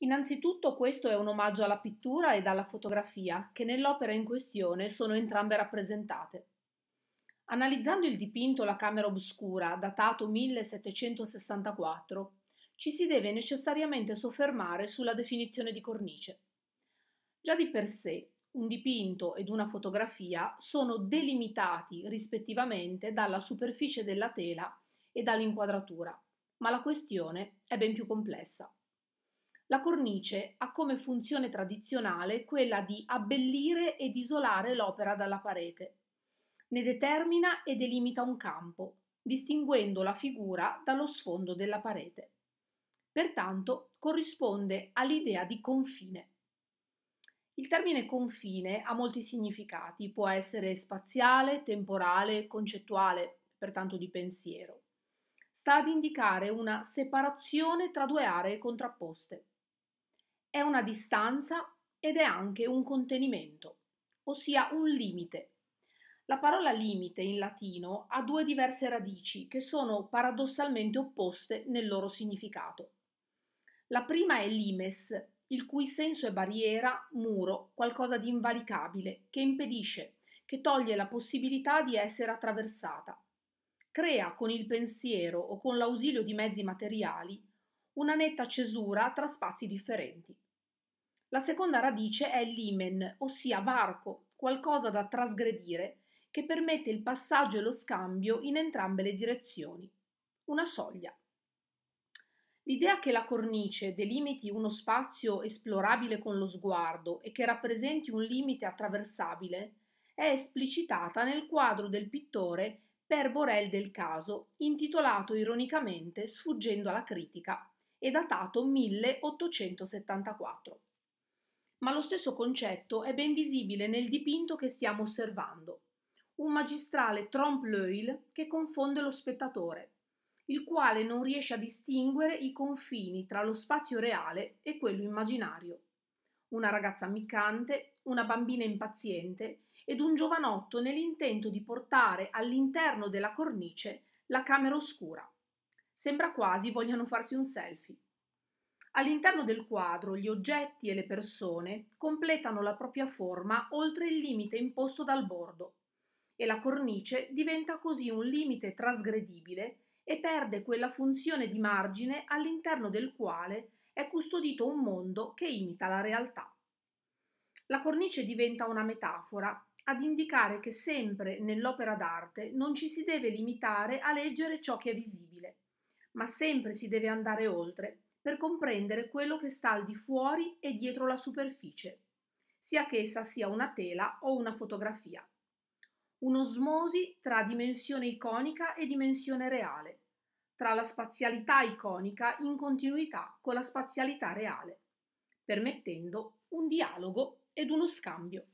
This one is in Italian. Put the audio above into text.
Innanzitutto questo è un omaggio alla pittura ed alla fotografia, che nell'opera in questione sono entrambe rappresentate. Analizzando il dipinto La Camera Obscura, datato 1764, ci si deve necessariamente soffermare sulla definizione di cornice. Già di per sé, un dipinto ed una fotografia sono delimitati rispettivamente dalla superficie della tela e dall'inquadratura, ma la questione è ben più complessa. La cornice ha come funzione tradizionale quella di abbellire ed isolare l'opera dalla parete. Ne determina e delimita un campo, distinguendo la figura dallo sfondo della parete. Pertanto corrisponde all'idea di confine. Il termine confine ha molti significati, può essere spaziale, temporale, concettuale, pertanto di pensiero. Sta ad indicare una separazione tra due aree contrapposte. È una distanza ed è anche un contenimento, ossia un limite. La parola limite in latino ha due diverse radici che sono paradossalmente opposte nel loro significato. La prima è limes, il cui senso è barriera, muro, qualcosa di invalicabile, che impedisce, che toglie la possibilità di essere attraversata. Crea con il pensiero o con l'ausilio di mezzi materiali una netta cesura tra spazi differenti. La seconda radice è limen, ossia varco, qualcosa da trasgredire che permette il passaggio e lo scambio in entrambe le direzioni, una soglia. L'idea che la cornice delimiti uno spazio esplorabile con lo sguardo e che rappresenti un limite attraversabile è esplicitata nel quadro del pittore Per Borel del Caso, intitolato ironicamente Sfuggendo alla critica e datato 1874. Ma lo stesso concetto è ben visibile nel dipinto che stiamo osservando, un magistrale trompe-l'œil che confonde lo spettatore, il quale non riesce a distinguere i confini tra lo spazio reale e quello immaginario. Una ragazza ammiccante, una bambina impaziente ed un giovanotto nell'intento di portare all'interno della cornice la camera oscura. Sembra quasi vogliano farsi un selfie. All'interno del quadro gli oggetti e le persone completano la propria forma oltre il limite imposto dal bordo e la cornice diventa così un limite trasgredibile e perde quella funzione di margine all'interno del quale è custodito un mondo che imita la realtà. La cornice diventa una metafora ad indicare che sempre nell'opera d'arte non ci si deve limitare a leggere ciò che è visibile ma sempre si deve andare oltre per comprendere quello che sta al di fuori e dietro la superficie, sia che essa sia una tela o una fotografia. Un'osmosi tra dimensione iconica e dimensione reale, tra la spazialità iconica in continuità con la spazialità reale, permettendo un dialogo ed uno scambio.